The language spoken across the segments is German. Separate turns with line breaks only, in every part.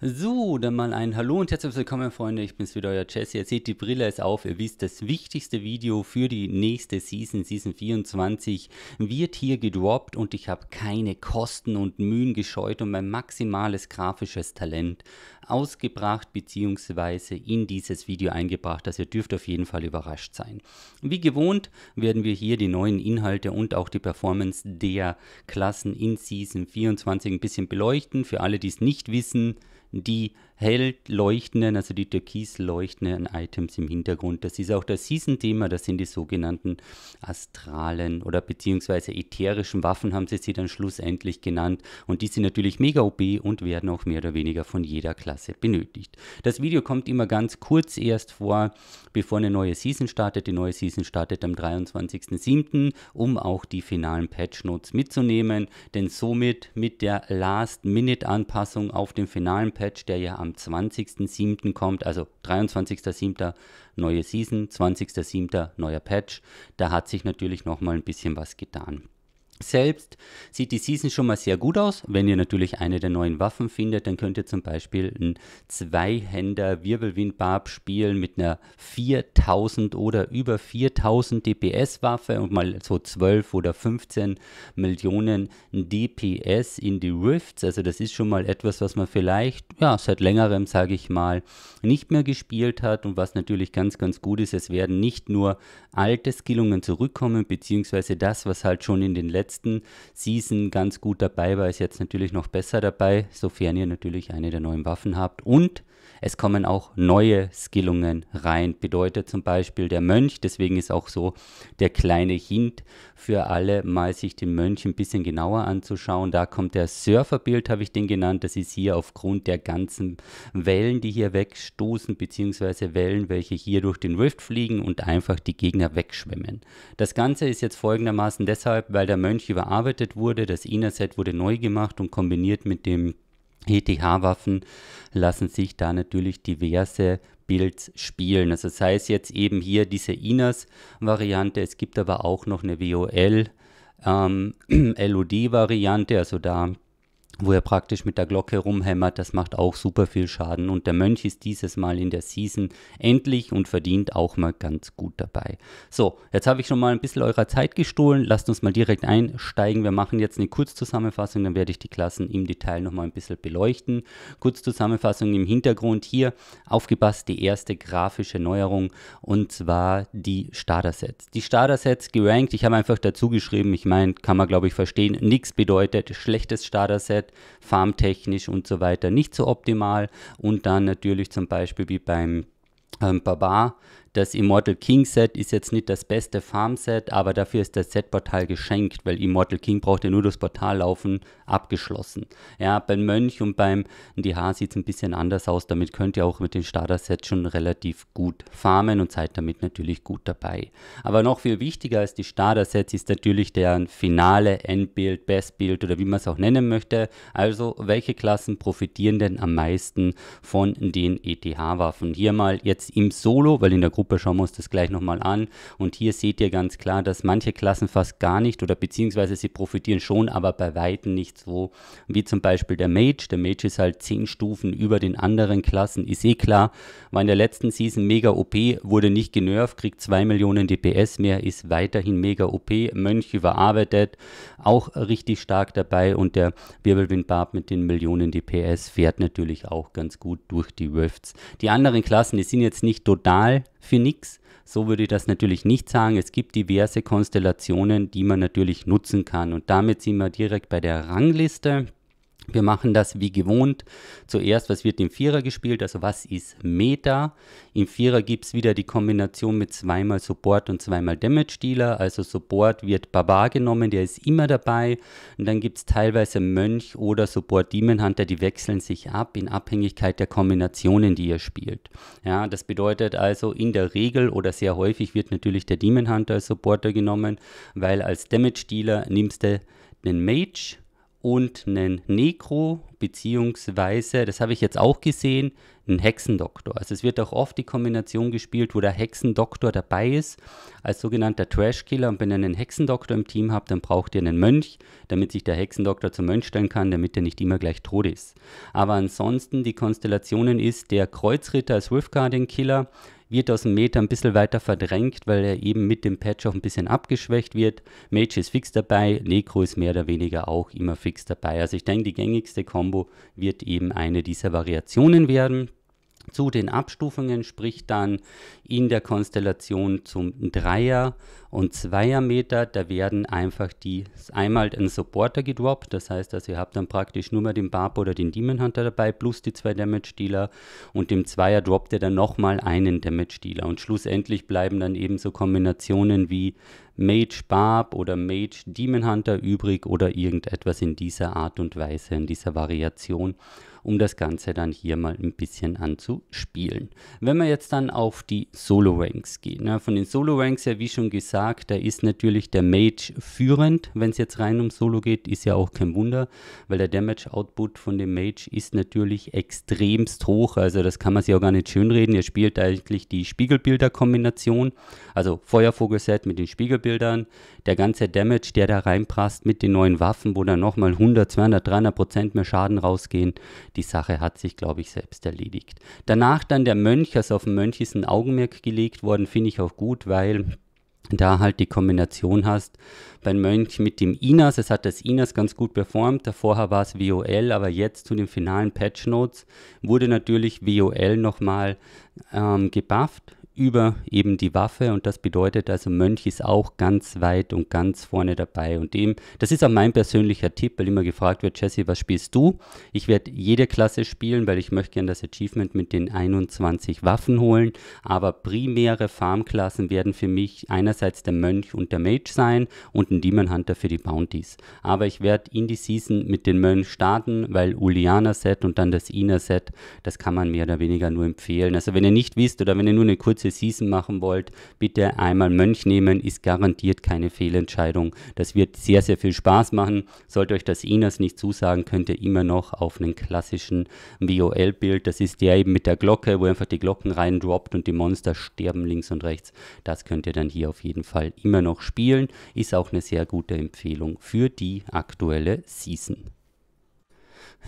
So, dann mal ein Hallo und herzlich willkommen, Freunde. Ich bin's wieder, euer Jesse. Ihr seht, die Brille ist auf. Ihr wisst, das wichtigste Video für die nächste Season, Season 24, wird hier gedroppt und ich habe keine Kosten und Mühen gescheut und mein maximales grafisches Talent ausgebracht bzw. in dieses Video eingebracht. Also ihr dürft auf jeden Fall überrascht sein. Wie gewohnt werden wir hier die neuen Inhalte und auch die Performance der Klassen in Season 24 ein bisschen beleuchten. Für alle, die es nicht wissen, die hell leuchtenden, also die türkis leuchtenden Items im Hintergrund. Das ist auch das Season-Thema, das sind die sogenannten astralen oder beziehungsweise ätherischen Waffen, haben sie sie dann schlussendlich genannt. Und die sind natürlich mega OP und werden auch mehr oder weniger von jeder Klasse benötigt. Das Video kommt immer ganz kurz erst vor, bevor eine neue Season startet. Die neue Season startet am 23.07., um auch die finalen Patch-Notes mitzunehmen, denn somit mit der Last-Minute-Anpassung auf den finalen Patch, der ja am am 20.07. kommt, also 23.07. neue Season, 20.07. neuer Patch. Da hat sich natürlich nochmal ein bisschen was getan. Selbst sieht die Season schon mal sehr gut aus. Wenn ihr natürlich eine der neuen Waffen findet, dann könnt ihr zum Beispiel einen Zweihänder Wirbelwindbarb spielen mit einer 4000 oder über 4000 DPS Waffe und mal so 12 oder 15 Millionen DPS in die Rifts. Also das ist schon mal etwas, was man vielleicht ja, seit längerem, sage ich mal, nicht mehr gespielt hat und was natürlich ganz, ganz gut ist. Es werden nicht nur alte Skillungen zurückkommen, beziehungsweise das, was halt schon in den letzten letzten Season ganz gut dabei war, ist jetzt natürlich noch besser dabei, sofern ihr natürlich eine der neuen Waffen habt. Und es kommen auch neue Skillungen rein. Bedeutet zum Beispiel der Mönch, deswegen ist auch so der kleine Hint für alle, mal sich den Mönch ein bisschen genauer anzuschauen. Da kommt der Surferbild, habe ich den genannt. Das ist hier aufgrund der ganzen Wellen, die hier wegstoßen, beziehungsweise Wellen, welche hier durch den Rift fliegen und einfach die Gegner wegschwimmen. Das Ganze ist jetzt folgendermaßen deshalb, weil der Mönch überarbeitet wurde, das Inner Set wurde neu gemacht und kombiniert mit dem ETH-Waffen lassen sich da natürlich diverse Builds spielen. Also sei es jetzt eben hier diese INAS-Variante, es gibt aber auch noch eine WOL, ähm, LOD-Variante, also da wo er praktisch mit der Glocke rumhämmert, das macht auch super viel Schaden. Und der Mönch ist dieses Mal in der Season endlich und verdient auch mal ganz gut dabei. So, jetzt habe ich schon mal ein bisschen eurer Zeit gestohlen. Lasst uns mal direkt einsteigen. Wir machen jetzt eine Kurzzusammenfassung, dann werde ich die Klassen im Detail nochmal ein bisschen beleuchten. Kurzzusammenfassung im Hintergrund hier. Aufgepasst, die erste grafische Neuerung und zwar die Starter-Sets. Die Starter-Sets gerankt, ich habe einfach dazu geschrieben, ich meine, kann man glaube ich verstehen, nichts bedeutet schlechtes Starter-Set farmtechnisch und so weiter nicht so optimal. Und dann natürlich zum Beispiel wie beim ähm, Barbar das Immortal King Set ist jetzt nicht das beste Farm-Set, aber dafür ist das Set-Portal geschenkt, weil Immortal King braucht ja nur das Portal laufen, abgeschlossen. Ja, beim Mönch und beim DH sieht es ein bisschen anders aus, damit könnt ihr auch mit dem Starter-Set schon relativ gut farmen und seid damit natürlich gut dabei. Aber noch viel wichtiger als die Starter-Sets ist natürlich deren finale Endbild, Bestbild oder wie man es auch nennen möchte. Also, welche Klassen profitieren denn am meisten von den ETH-Waffen? Hier mal jetzt im Solo, weil in der Gruppe. Schauen wir uns das gleich nochmal an. Und hier seht ihr ganz klar, dass manche Klassen fast gar nicht oder beziehungsweise sie profitieren schon, aber bei Weitem nicht so wie zum Beispiel der Mage. Der Mage ist halt 10 Stufen über den anderen Klassen, ist eh klar. War in der letzten Season mega OP, wurde nicht genervt, kriegt 2 Millionen DPS mehr, ist weiterhin mega OP. Mönch überarbeitet, auch richtig stark dabei und der Wirbelwindbarb mit den Millionen DPS fährt natürlich auch ganz gut durch die Rifts. Die anderen Klassen, die sind jetzt nicht total für nichts. So würde ich das natürlich nicht sagen. Es gibt diverse Konstellationen, die man natürlich nutzen kann. Und damit sind wir direkt bei der Rangliste. Wir machen das wie gewohnt. Zuerst, was wird im Vierer gespielt? Also was ist Meta? Im Vierer gibt es wieder die Kombination mit zweimal Support und zweimal Damage Dealer. Also Support wird Barbar genommen, der ist immer dabei. Und dann gibt es teilweise Mönch oder Support Demon Hunter, die wechseln sich ab in Abhängigkeit der Kombinationen, die ihr spielt. Ja, das bedeutet also in der Regel oder sehr häufig wird natürlich der Demon Hunter als Supporter genommen, weil als Damage Dealer nimmst du den Mage und einen Necro, beziehungsweise, das habe ich jetzt auch gesehen, einen Hexendoktor. Also es wird auch oft die Kombination gespielt, wo der Hexendoktor dabei ist, als sogenannter Trashkiller. Und wenn ihr einen Hexendoktor im Team habt, dann braucht ihr einen Mönch, damit sich der Hexendoktor zum Mönch stellen kann, damit er nicht immer gleich tot ist. Aber ansonsten, die Konstellationen ist, der Kreuzritter als Riftguardian-Killer, wird aus dem Meter ein bisschen weiter verdrängt, weil er eben mit dem Patch auch ein bisschen abgeschwächt wird. Mage ist fix dabei, Necro ist mehr oder weniger auch immer fix dabei. Also ich denke, die gängigste Combo wird eben eine dieser Variationen werden. Zu den Abstufungen spricht dann in der Konstellation zum Dreier- und Zweiermeter. Da werden einfach die einmal ein Supporter gedroppt, das heißt, also ihr habt dann praktisch nur mehr den Barb oder den Demon Hunter dabei, plus die zwei Damage-Dealer und dem Zweier droppt ihr dann nochmal einen Damage-Dealer. Und schlussendlich bleiben dann eben so Kombinationen wie Mage Barb oder Mage Demon Hunter übrig oder irgendetwas in dieser Art und Weise, in dieser Variation, um das Ganze dann hier mal ein bisschen anzuspielen. Wenn wir jetzt dann auf die Solo-Ranks gehen. Ja, ne? von den Solo-Ranks her, wie schon gesagt, da ist natürlich der Mage führend, wenn es jetzt rein um Solo geht, ist ja auch kein Wunder, weil der Damage-Output von dem Mage ist natürlich extremst hoch, also das kann man sich auch gar nicht schönreden. Er spielt eigentlich die Spiegelbilder-Kombination, also Feuervogel-Set mit den Spiegelbildern, der ganze Damage, der da reinpasst mit den neuen Waffen, wo dann nochmal 100, 200, 300 Prozent mehr Schaden rausgehen, die Sache hat sich, glaube ich, selbst erledigt. Danach dann der Mönch, also auf dem Mönch ist ein Augenmerk Bezirk gelegt worden, finde ich auch gut, weil da halt die Kombination hast. Beim Mönch mit dem Inas, es hat das Inas ganz gut performt, davor war es WOL, aber jetzt zu den finalen Patch Notes wurde natürlich WOL nochmal ähm, gebufft über eben die Waffe und das bedeutet also, Mönch ist auch ganz weit und ganz vorne dabei und dem, das ist auch mein persönlicher Tipp, weil immer gefragt wird, Jesse, was spielst du? Ich werde jede Klasse spielen, weil ich möchte gerne das Achievement mit den 21 Waffen holen, aber primäre Farmklassen werden für mich einerseits der Mönch und der Mage sein und ein Demon Hunter für die Bounties. Aber ich werde in die Season mit den Mönch starten, weil Uliana Set und dann das Ina Set, das kann man mehr oder weniger nur empfehlen. Also wenn ihr nicht wisst oder wenn ihr nur eine kurze Limited Season machen wollt, bitte einmal Mönch nehmen, ist garantiert keine Fehlentscheidung. Das wird sehr, sehr viel Spaß machen. Sollte euch das Inas nicht zusagen, könnt ihr immer noch auf einen klassischen vol bild das ist der eben mit der Glocke, wo einfach die Glocken reindroppt und die Monster sterben links und rechts. Das könnt ihr dann hier auf jeden Fall immer noch spielen. Ist auch eine sehr gute Empfehlung für die aktuelle Season.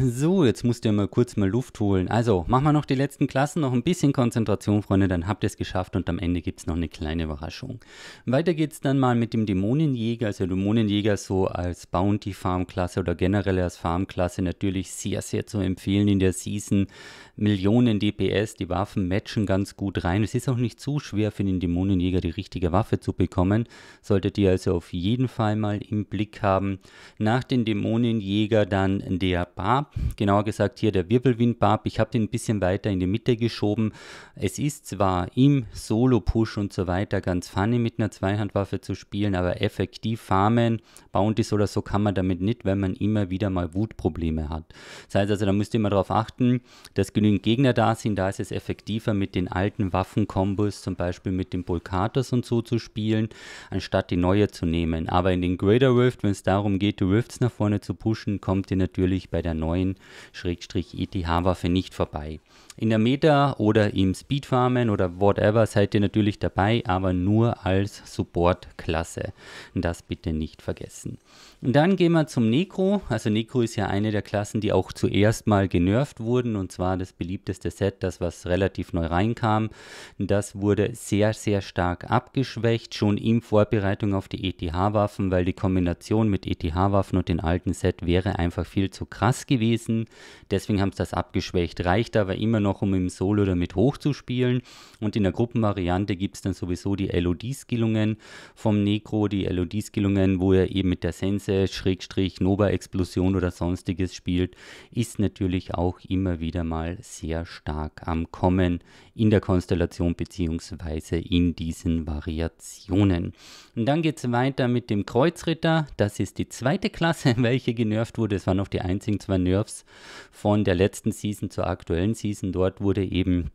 So, jetzt musst ihr mal kurz mal Luft holen. Also, machen wir noch die letzten Klassen, noch ein bisschen Konzentration, Freunde, dann habt ihr es geschafft und am Ende gibt es noch eine kleine Überraschung. Weiter geht's dann mal mit dem Dämonenjäger. Also Dämonenjäger so als Bounty Farm Klasse oder generell als Farm Klasse natürlich sehr, sehr zu empfehlen in der Season. Millionen DPS, die Waffen matchen ganz gut rein. Es ist auch nicht zu schwer für den Dämonenjäger die richtige Waffe zu bekommen. Solltet ihr also auf jeden Fall mal im Blick haben. Nach den Dämonenjäger dann der Bar Barb, genauer gesagt hier der Wirbelwind-Barb. Ich habe den ein bisschen weiter in die Mitte geschoben. Es ist zwar im Solo-Push und so weiter ganz funny mit einer Zweihandwaffe zu spielen, aber effektiv farmen, Bounties oder so kann man damit nicht, wenn man immer wieder mal Wutprobleme hat. Das heißt also, da müsst ihr immer darauf achten, dass genügend Gegner da sind. Da ist es effektiver mit den alten Waffenkombos, zum Beispiel mit dem Bulkatos und so zu spielen, anstatt die neue zu nehmen. Aber in den Greater Rift, wenn es darum geht, die Rifts nach vorne zu pushen, kommt ihr natürlich bei der neuen 9-ETH-Waffe e nicht vorbei. In der Meta oder im Speedfarmen oder whatever seid ihr natürlich dabei, aber nur als Support-Klasse. Das bitte nicht vergessen. Und dann gehen wir zum Necro. Also Necro ist ja eine der Klassen, die auch zuerst mal genervt wurden und zwar das beliebteste Set, das was relativ neu reinkam. Das wurde sehr, sehr stark abgeschwächt, schon in Vorbereitung auf die ETH-Waffen, weil die Kombination mit ETH-Waffen und dem alten Set wäre einfach viel zu krass gewesen gewesen. Deswegen haben sie das abgeschwächt. Reicht aber immer noch, um im Solo damit hochzuspielen. Und in der Gruppenvariante gibt es dann sowieso die LOD-Skillungen vom Necro, die LOD-Skillungen, wo er eben mit der Sense, Schrägstrich, Nova-Explosion oder sonstiges spielt, ist natürlich auch immer wieder mal sehr stark am Kommen in der Konstellation bzw. in diesen Variationen. Und dann geht es weiter mit dem Kreuzritter. Das ist die zweite Klasse, welche genervt wurde. Es waren auch die einzigen zwei Playoffs von der letzten Season zur aktuellen Season. Dort wurde eben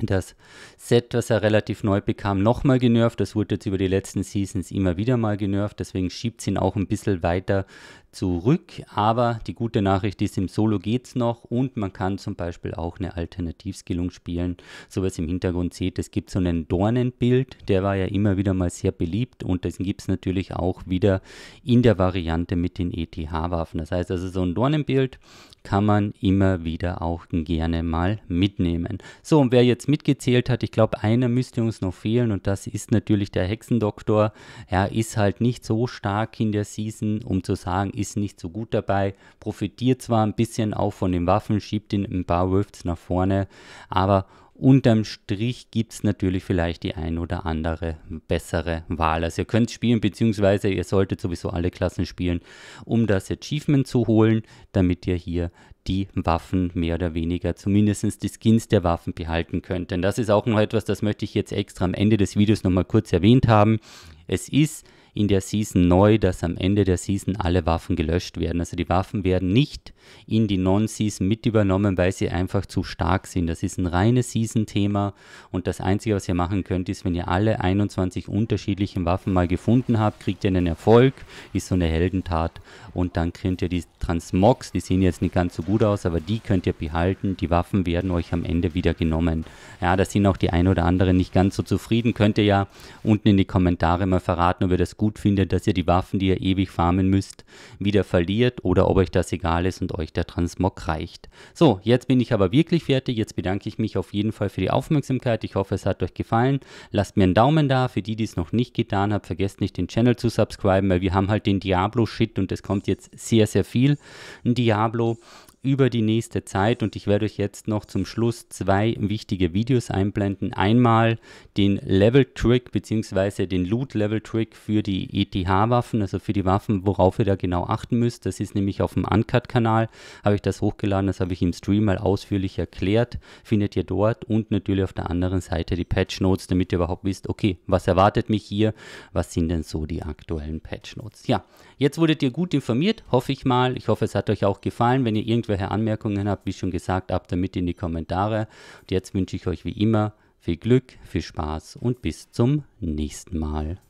das Set, das er relativ neu bekam, nochmal genervt. Das wurde jetzt über die letzten Seasons immer wieder mal genervt. Deswegen schiebt es ihn auch ein bisschen weiter zurück. Aber die gute Nachricht ist, im Solo geht es noch und man kann zum Beispiel auch eine Alternativskillung spielen. So was im Hintergrund seht, es gibt so einen Dornenbild, der war ja immer wieder mal sehr beliebt und das gibt es natürlich auch wieder in der Variante mit den ETH-Waffen. Das heißt also, so ein Dornenbild kann man immer wieder auch gerne mal mitnehmen. So, und wer jetzt mitgezählt hat, ich glaube, einer müsste uns noch fehlen und das ist natürlich der Hexendoktor. Er ist halt nicht so stark in der Season, um zu sagen, ist ist nicht so gut dabei, profitiert zwar ein bisschen auch von den Waffen, schiebt ihn ein paar Rifts nach vorne, aber unterm Strich gibt es natürlich vielleicht die ein oder andere bessere Wahl. Also ihr könnt spielen, beziehungsweise ihr solltet sowieso alle Klassen spielen, um das Achievement zu holen, damit ihr hier die Waffen mehr oder weniger, zumindest die Skins der Waffen behalten könnt. Denn das ist auch noch etwas, das möchte ich jetzt extra am Ende des Videos nochmal kurz erwähnt haben. Es ist in der Season neu, dass am Ende der Season alle Waffen gelöscht werden. Also die Waffen werden nicht in die Non-Season mit übernommen, weil sie einfach zu stark sind. Das ist ein reines Season-Thema und das Einzige, was ihr machen könnt, ist, wenn ihr alle 21 unterschiedlichen Waffen mal gefunden habt, kriegt ihr einen Erfolg, ist so eine Heldentat und dann könnt ihr die Transmogs, die sehen jetzt nicht ganz so gut aus, aber die könnt ihr behalten. Die Waffen werden euch am Ende wieder genommen. Ja, da sind auch die ein oder anderen nicht ganz so zufrieden. Könnt ihr ja unten in die Kommentare mal verraten, ob ihr das gut gut findet, dass ihr die Waffen, die ihr ewig farmen müsst, wieder verliert oder ob euch das egal ist und euch der Transmog reicht. So, jetzt bin ich aber wirklich fertig. Jetzt bedanke ich mich auf jeden Fall für die Aufmerksamkeit. Ich hoffe, es hat euch gefallen. Lasst mir einen Daumen da. Für die, die es noch nicht getan haben, vergesst nicht, den Channel zu subscriben, weil wir haben halt den Diablo-Shit und es kommt jetzt sehr, sehr viel. Ein Diablo über die nächste Zeit und ich werde euch jetzt noch zum Schluss zwei wichtige Videos einblenden. Einmal den Level Trick bzw. den Loot Level Trick für die ETH-Waffen, also für die Waffen, worauf ihr da genau achten müsst. Das ist nämlich auf dem Uncut-Kanal, habe ich das hochgeladen, das habe ich im Stream mal ausführlich erklärt, findet ihr dort und natürlich auf der anderen Seite die Patch Notes, damit ihr überhaupt wisst, okay, was erwartet mich hier, was sind denn so die aktuellen Patch Notes. Ja, jetzt wurdet ihr gut informiert, hoffe ich mal. Ich hoffe, es hat euch auch gefallen. Wenn ihr irgendwelche oder Anmerkungen habt, wie schon gesagt, ab damit in die Kommentare. Und jetzt wünsche ich euch wie immer viel Glück, viel Spaß und bis zum nächsten Mal.